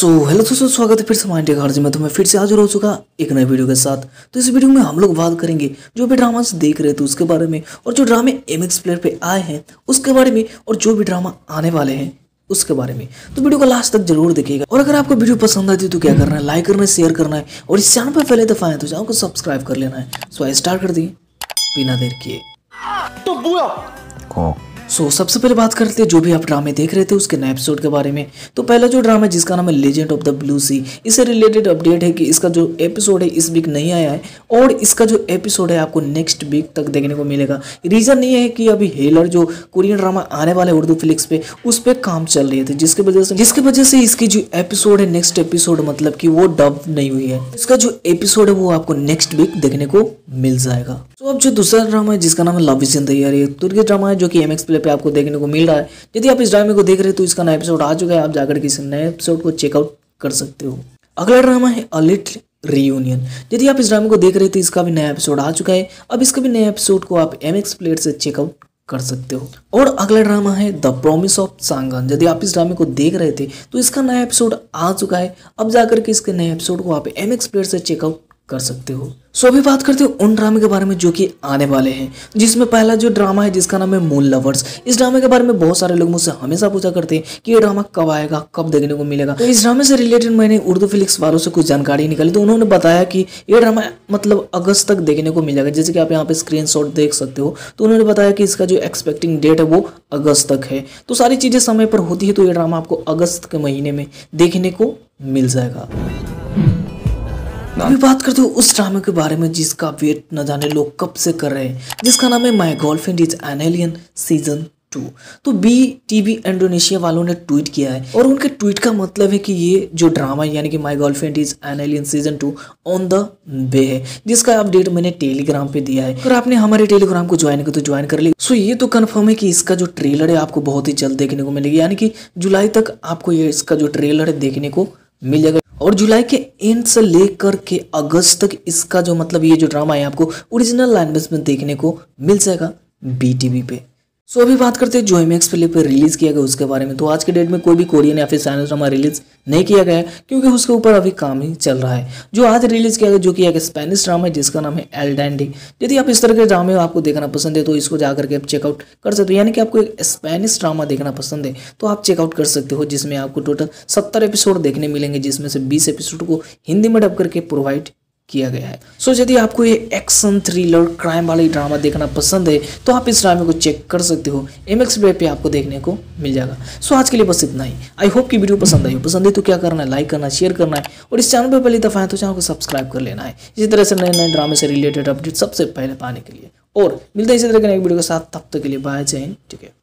so hello दोस्तों स्वागत है फिर से हमारे घर जी तो मैं तुम्हें फिर से हाजिर हो चुका एक नए वीडियो के साथ तो इस वीडियो में हम लोग बात करेंगे जो भी ड्रामा देख रहे थे उसके बारे में और जो ड्रामे एम एक्स प्लेयर पर आए हैं उसके बारे में और जो भी ड्रामा आने वाले हैं उसके बारे में तो वीडियो को लास्ट तक जरूर देखिएगा और अगर आपको वीडियो पसंद आती है तो क्या करना है लाइक करना है शेयर करना है और इस चैनल पर पहले दफा है तो चैनल को सब्सक्राइब कर लेना है सो आई स्टार्ट कर दिए बिना देर किए तो बुआ सो so, सबसे पहले बात करते हैं जो भी आप ड्रामे देख रहे थे उसके नए एपिसोड के बारे में तो पहला जो ड्रामा है जिसका नाम है legend of the blue sea इससे रिलेटेड अपडेट है कि इसका जो एपिसोड है इस वीक नहीं आया है और इसका जो एपिसोड है आपको नेक्स्ट वीक तक देखने को मिलेगा रीज़न ये है कि अभी हेलर जो कोरियन ड्रामा आने वाले उर्दू फ्लिक्स पे उस पर काम चल रहे थे तो जिसकी वजह से जिसकी वजह से इसकी जो एपिसोड है नेक्स्ट एपिसोड मतलब की वो डब नहीं हुई है इसका जो एपिसोड है वो आपको नेक्स्ट वीक देखने को मिल जाएगा तो अब जो दूसरा ड्रामा है जिसका नाम है लव इज इन द तुर्की ड्रामा है जो की एम एक्स प्ले पे आपको देखने को मिल रहा है यदि आप इस ड्रामे को देख रहे हैं तो इसका नया एपिसोड आ चुका है आप जाकर किसी नए एपिसोड को चेकआउट कर सकते हो अगला ड्रामा है अलिट रियूनियन यदि आप इस ड्रामे को देख रहे थे तो इसका भी नया एपिसोड आ चुका है अब इसका भी नया एपिसोड को आप एम एक्स प्लेट से चेकआउट कर सकते हो और अगला ड्रामा है द प्रोमिस ऑफ सांगन यदि आप इस ड्रामे को देख रहे थे तो इसका नया एपिसोड आ चुका है अब जाकर के इसके नए एपिसोड को आप एम एक्स प्लेट से चेकआउट कर सकते हो सो अभी बात करते हैं उन ड्रामे के बारे में जो कि आने वाले हैं जिसमें पहला जो ड्रामा है जिसका नाम है मून लवर्स इस ड्रामे के बारे में बहुत सारे लोग मुझसे हमेशा पूछा करते हैं कि ये ड्रामा कब आएगा कब देखने को मिलेगा तो इस ड्रामे से रिलेटेड मैंने उर्दू फिलिक्स वालों से कुछ जानकारी निकाली तो उन्होंने बताया कि ये ड्रामा मतलब अगस्त तक देखने को मिलेगा जैसे कि आप यहाँ पे स्क्रीन देख सकते हो तो उन्होंने बताया कि इसका जो एक्सपेक्टिंग डेट है वो अगस्त तक है तो सारी चीज़ें समय पर होती है तो ये ड्रामा आपको अगस्त के महीने में देखने को मिल जाएगा अभी बात करते हो उस ड्रामे के बारे में जिसका वेट न जाने लोग कब से कर रहे हैं जिसका नाम है my girlfriend is an alien season two तो बी टीवी इंडोनेशिया वालों ने ट्वीट किया है और उनके ट्वीट का मतलब है कि ये जो ड्रामा यानी कि my girlfriend is an alien season two on the way है जिसका अपडेट मैंने टेलीग्राम पे दिया है और आपने हमारे टेलीग्राम को ज्वाइन किया तो ज्वाइन कर ली सो ये तो कन्फर्म है कि इसका जो ट्रेलर है आपको बहुत ही जल्द देखने को मिलेगी यानी कि जुलाई तक आपको ये इसका जो ट्रेलर है देखने को मिल जाएगा और जुलाई के एंड से लेकर के अगस्त तक इसका जो मतलब ये जो ड्रामा है आपको ओरिजिनल लैंग्वेज में देखने को मिल जाएगा बी पे सो अभी बात करते हैं जो एम एक्स प्ले पर रिलीज़ किया गया उसके बारे में तो आज के डेट में कोई भी कोरियन या फिर साइनस ड्रामा रिलीज़ नहीं किया गया क्योंकि उसके ऊपर अभी काम ही चल रहा है जो आज रिलीज़ किया गया जो कि एक स्पेनिश ड्रामा है जिसका नाम है एल डैंडी यदि आप इस तरह के ड्रामे आपको देखना पसंद है तो इसको जाकर के आप चेकआउट कर सकते हो यानी कि आपको एक स्पेनिश ड्रामा देखना पसंद है तो आप चेकआउट कर सकते हो जिसमें आपको टोटल सत्तर एपिसोड देखने मिलेंगे जिसमें से बीस एपिसोड को हिंदी में डब करके प्रोवाइड किया गया है सो so, यदि आपको ये एक्शन थ्रिलर क्राइम वाली ड्रामा देखना पसंद है तो आप इस ड्रामे को चेक कर सकते हो एम एक्स पे आपको देखने को मिल जाएगा सो so, आज के लिए बस इतना ही आई होप की वीडियो पसंद आई हो पसंद है तो क्या करना है लाइक करना शेयर करना है और इस चैनल पर पहली दफ़ा है तो चैनल को सब्सक्राइब कर लेना है इसी तरह से नए नए ड्रामे से रिलेटेड अपडेट सबसे पहले पाने के लिए और मिलते हैं इसी तरह के नए वीडियो के साथ तब तक के लिए बाय जैन ठीक है